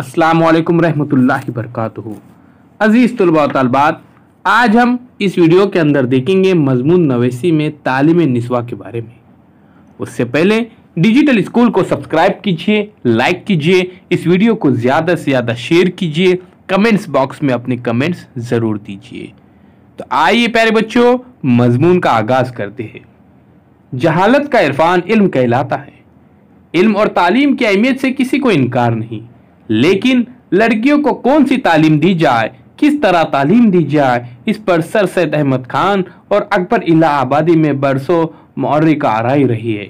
असलकम रहमतुल्ला वरक़ात अज़ीज़ तलबा तलबात आज हम इस वीडियो के अंदर देखेंगे मजमून नवेसी में तालीम नस्वा के बारे में उससे पहले डिजिटल स्कूल को सब्सक्राइब कीजिए लाइक कीजिए इस वीडियो को ज़्यादा से ज़्यादा शेयर कीजिए कमेंट्स बॉक्स में अपने कमेंट्स ज़रूर दीजिए तो आइए प्यारे बच्चों मजमून का आगाज़ करते हैं जहालत का इरफान इल्म कहलाता है इल्म और तालीम की अहमियत से किसी को इनकार नहीं लेकिन लड़कियों को कौन सी तालीम दी जाए किस तरह तालीम दी जाए इस पर सर सैद अहमद खान और अकबर इलाहाबादी में बरसों का आरई रही है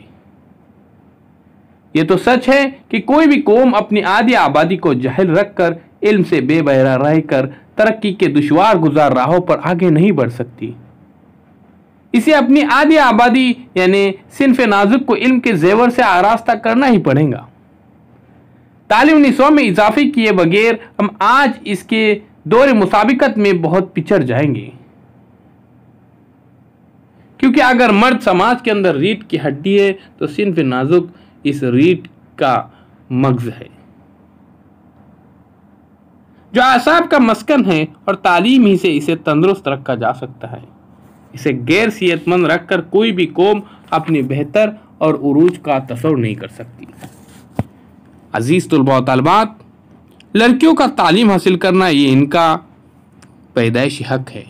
ये तो सच है कि कोई भी कौम अपनी आदि आबादी को जहल रखकर इल्म से बेबहरा रहकर तरक्की के दुशवार गुजार राहों पर आगे नहीं बढ़ सकती इसे अपनी आदि आबादी यानी सिनफ नाजुक को इल्म के जेवर से आरास्ता करना ही पड़ेगा तालीम निशों में इजाफे किए बगैर हम आज इसके दौर मुसाबिकत में बहुत पिछड़ जाएंगे क्योंकि अगर मर्द समाज के अंदर रीट की हड्डी है तो सिर्फ नाजुक इस रीट का मगज है जो आसाब का मस्कन है और तालीम ही से इसे तंदुरुस्त रखा जा सकता है इसे गैर सेहतमंद रखकर कोई भी कौम अपने बेहतर और उरूज का तस्वर नहीं कर सकती अज़ीज़ तलबा तलबात लड़कियों का तालीम हासिल करना ये इनका पैदाइश हक है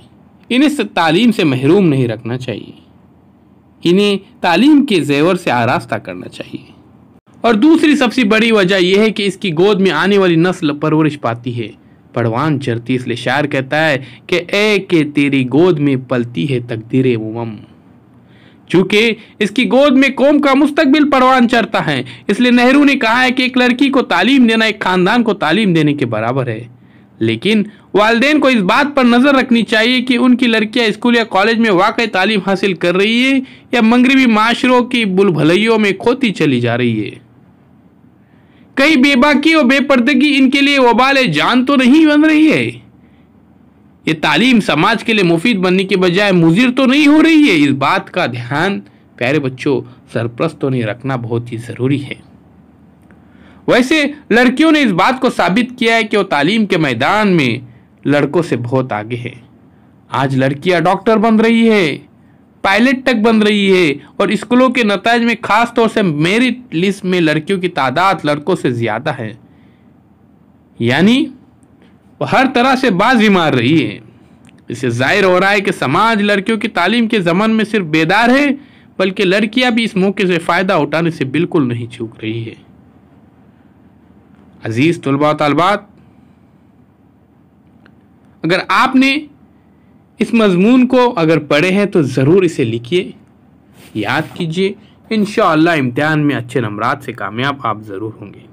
इन्हें तालीम से महरूम नहीं रखना चाहिए इन्हें तालीम के जेवर से आरास्ता करना चाहिए और दूसरी सबसे बड़ी वजह यह है कि इसकी गोद में आने वाली नस्ल परवरिश पाती है परवान चरती इसलिए शायर कहता है कि ए के तेरी गोद में पलती है तकदीर उमम चूंकि इसकी गोद में कौम का मुस्तबिल परवान चढ़ता है इसलिए नेहरू ने कहा है कि एक लड़की को तालीम देना एक खानदान को तालीम देने के बराबर है लेकिन वालदे को इस बात पर नज़र रखनी चाहिए कि उनकी लड़कियां स्कूल या कॉलेज में वाकई तालीम हासिल कर रही है या मगरबी माशरों की बुलभलैयों में खोती चली जा रही है कई बेबाकी और बेपर्दगी इनके लिए वबाल जान तो नहीं बन रही है ये तालीम समाज के लिए मुफीद बनने के बजाय मुजिर तो नहीं हो रही है इस बात का ध्यान प्यारे बच्चों सरप्रस्त नहीं रखना बहुत ही ज़रूरी है वैसे लड़कियों ने इस बात को साबित किया है कि वो तालीम के मैदान में लड़कों से बहुत आगे है आज लड़कियां डॉक्टर बन रही है पायलट तक बन रही है और स्कूलों के नतज में खास तौर से मेरिट लिस्ट में लड़कियों की तादाद लड़कों से ज़्यादा है यानी वो हर तरह से बाजी मार रही है इससे जाहिर हो रहा है कि समाज लड़कियों की तालीम के ज़मन में सिर्फ बेदार है बल्कि लड़कियां भी इस मौके से फ़ायदा उठाने से बिल्कुल नहीं चूक रही है अजीज़ तलबा तलबात अगर आपने इस मजमून को अगर पढ़े हैं तो ज़रूर इसे लिखिए याद कीजिए इन इम्तहान में अच्छे नंबरात से कामयाब आप ज़रूर होंगे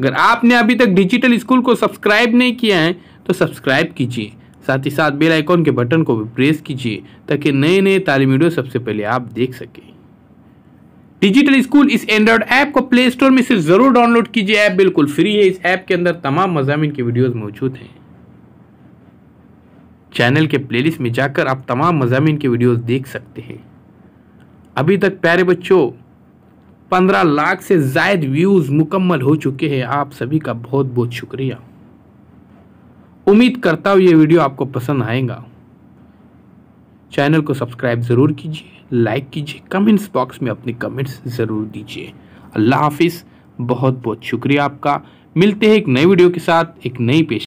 अगर आपने अभी तक डिजिटल स्कूल को सब्सक्राइब नहीं किया है तो सब्सक्राइब कीजिए साथ ही साथ बेल आइकॉन के बटन को भी प्रेस कीजिए ताकि नए नए तालीम वीडियो सबसे पहले आप देख सकें डिजिटल स्कूल इस एंड्रॉयड ऐप को प्ले स्टोर में से ज़रूर डाउनलोड कीजिए ऐप बिल्कुल फ्री है इस ऐप के अंदर तमाम मजामी के वीडियोस मौजूद हैं चैनल के प्लेलिस्ट में जाकर आप तमाम मजामी के वीडियोस देख सकते हैं अभी तक प्यारे बच्चों पंद्रह लाख से जायद व्यूज़ मुकम्मल हो चुके हैं आप सभी का बहुत बहुत शुक्रिया उम्मीद करता हूँ ये वीडियो आपको पसंद आएगा चैनल को सब्सक्राइब ज़रूर कीजिए लाइक कीजिए कमेंट्स बॉक्स में अपने कमेंट्स ज़रूर दीजिए अल्लाह हाफिज़ बहुत बहुत शुक्रिया आपका मिलते हैं एक नई वीडियो के साथ एक नई पेश